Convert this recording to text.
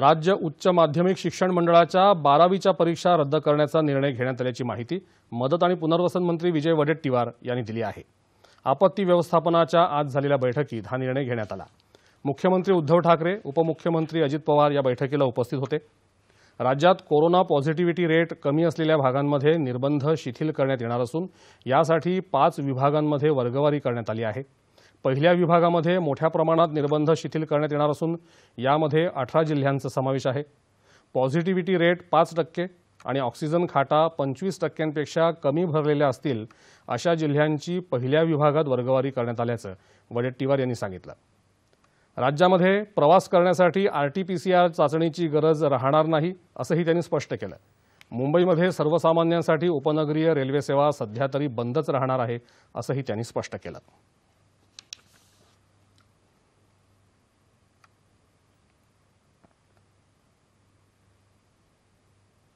राज्य उच्च माध्यमिक शिक्षण मंडळाच्या बारावीच्या परीक्षा रद्द करण्याचा निर्णय घेण्यात आल्याची माहिती मदत आणि पुनर्वसन मंत्री विजय वडेट्टीवार यांनी दिली आहे आपत्ती व्यवस्थापनाच्या आज झालेल्या बैठकीत हा निर्णय घेण्यात आला मुख्यमंत्री उद्धव ठाकरे उपमुख्यमंत्री अजित पवार या बैठकीला उपस्थित होते राज्यात कोरोना पॉझिटिव्हिटी रेट कमी असलेल्या भागांमध्ये निर्बंध शिथिल करण्यात येणार असून यासाठी पाच विभागांमध्ये वर्गवारी करण्यात आली आहे पहिल्या विभागामध्ये मोठ्या प्रमाणात निर्बंध शिथिल करण्यात येणार असून यामध्ये अठरा जिल्ह्यांचा समावेश आहे पॉझिटिव्हिटी रेट पाच टक्के आणि ऑक्सिजन खाटा पंचवीस टक्क्यांपेक्षा कमी भरलेल्या असतील अशा जिल्ह्यांची पहिल्या विभागात वर्गवारी करण्यात आल्याचं वडेट्टीवार यांनी सांगितलं राज्यामध्ये प्रवास करण्यासाठी R T P C R चाचणीची गरज राहणार नाही असंही त्यांनी स्पष्ट केलं मुंबईमध्ये सर्वसामान्यांसाठी उपनगरीय रेल्वेसेवा सध्या तरी बंदच राहणार आहे असंही त्यांनी स्पष्ट केलं